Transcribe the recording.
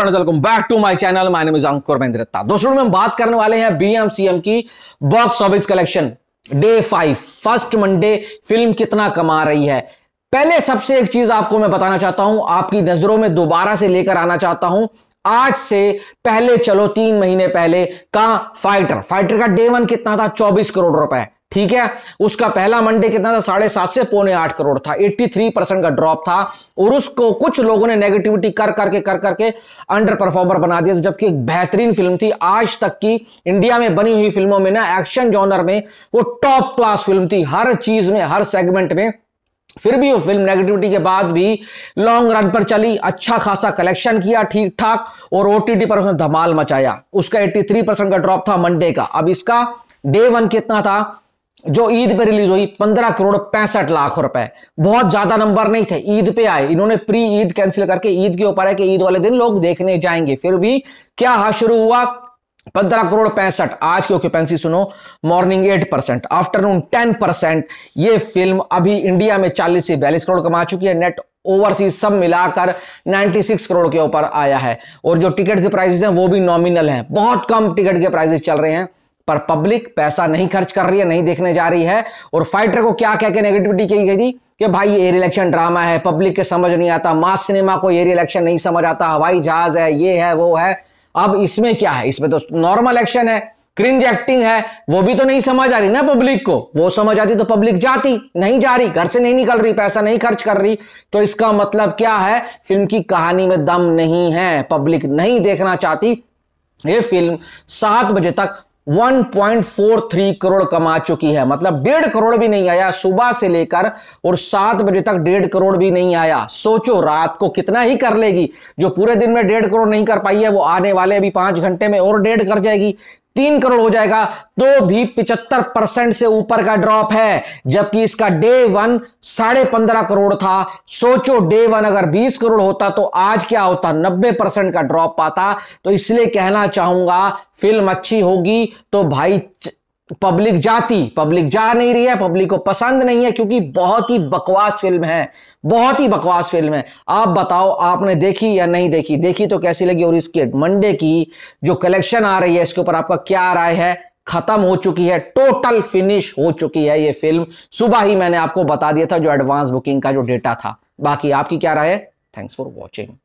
friends welcome back to my channel my name is Ankur Mahindrata दोस्तों में हम बात करने वाले हैं बीएमसीएम की box office collection day five first Monday film कितना कमा रही है पहले सबसे एक चीज आपको मैं बताना चाहता हूं आपकी नजरों में दोबारा से लेकर आना चाहता हूं आज से पहले चलो तीन महीने पहले का फाइटर फाइटर का डे वन कितना था चौबीस करोड़ रुपए ठीक है उसका पहला मंडे कितना था साढ़े सात से पौने आठ करोड़ था 83 परसेंट का ड्रॉप था और उसको कुछ लोगों ने नेगेटिविटी कर करके कर करके अंडर परफॉर्मर बना दिया तो जबकि एक बेहतरीन फिल्म थी आज तक की इंडिया में बनी हुई फिल्मों में ना एक्शन जॉनर में वो टॉप क्लास फिल्म थी हर चीज में हर सेगमेंट में फिर भी वो फिल्म नेगेटिविटी के बाद भी लॉन्ग रन पर चली अच्छा खासा कलेक्शन किया ठीक ठाक और ओटीटी पर उसने धमाल मचाया उसका 83 परसेंट का ड्रॉप था मंडे का अब इसका डे वन कितना था जो ईद पे रिलीज हुई पंद्रह करोड़ पैंसठ लाख रुपए बहुत ज्यादा नंबर नहीं थे ईद पे आए इन्होंने प्री ईद कैंसिल करके ईद के ऊपर है कि ईद वाले दिन लोग देखने जाएंगे फिर भी क्या शुरू हुआ पंद्रह करोड़ पैंसठ आज की ऑक्यूपेंसी सुनो morning eight percent afternoon ten percent ये फिल्म अभी इंडिया में चालीस से बयालीस करोड़ कमा चुकी है नेट ओवरसीज सब मिलाकर 96 करोड़ के ऊपर आया है और जो टिकट के प्राइसेस हैं वो भी नॉमिनल हैं बहुत कम टिकट के प्राइसेस चल रहे हैं पर पब्लिक पैसा नहीं खर्च कर रही है नहीं देखने जा रही है और फाइटर को क्या कह के नेगेटिविटी कही गई थी कि भाई ये एयर इलेक्शन ड्रामा है पब्लिक के समझ नहीं आता मास सिनेमा को एयर इलेक्शन नहीं समझ आता हवाई जहाज है ये है वो है अब इसमें क्या है इसमें तो नॉर्मल एक्शन है क्रिंज एक्टिंग है वो भी तो नहीं समझ आ रही ना पब्लिक को वो समझ आती तो पब्लिक जाती नहीं जा रही घर से नहीं निकल रही पैसा नहीं खर्च कर रही तो इसका मतलब क्या है फिल्म की कहानी में दम नहीं है पब्लिक नहीं देखना चाहती ये फिल्म सात बजे तक 1.43 करोड़ कमा चुकी है मतलब डेढ़ करोड़ भी नहीं आया सुबह से लेकर और सात बजे तक डेढ़ करोड़ भी नहीं आया सोचो रात को कितना ही कर लेगी जो पूरे दिन में डेढ़ करोड़ नहीं कर पाई है वो आने वाले अभी पांच घंटे में और डेढ़ कर जाएगी तीन करोड़ हो जाएगा तो भी पिचहत्तर परसेंट से ऊपर का ड्रॉप है जबकि इसका डे वन साढ़े पंद्रह करोड़ था सोचो डे वन अगर बीस करोड़ होता तो आज क्या होता नब्बे परसेंट का ड्रॉप पाता तो इसलिए कहना चाहूंगा फिल्म अच्छी होगी तो भाई पब्लिक जाती पब्लिक जा नहीं रही है पब्लिक को पसंद नहीं है क्योंकि बहुत ही बकवास फिल्म है बहुत ही बकवास फिल्म है आप बताओ आपने देखी या नहीं देखी देखी तो कैसी लगी और इसके मंडे की जो कलेक्शन आ रही है इसके ऊपर आपका क्या राय है खत्म हो चुकी है टोटल फिनिश हो चुकी है ये फिल्म सुबह ही मैंने आपको बता दिया था जो एडवांस बुकिंग का जो डेटा था बाकी आपकी क्या राय है थैंक्स फॉर वॉचिंग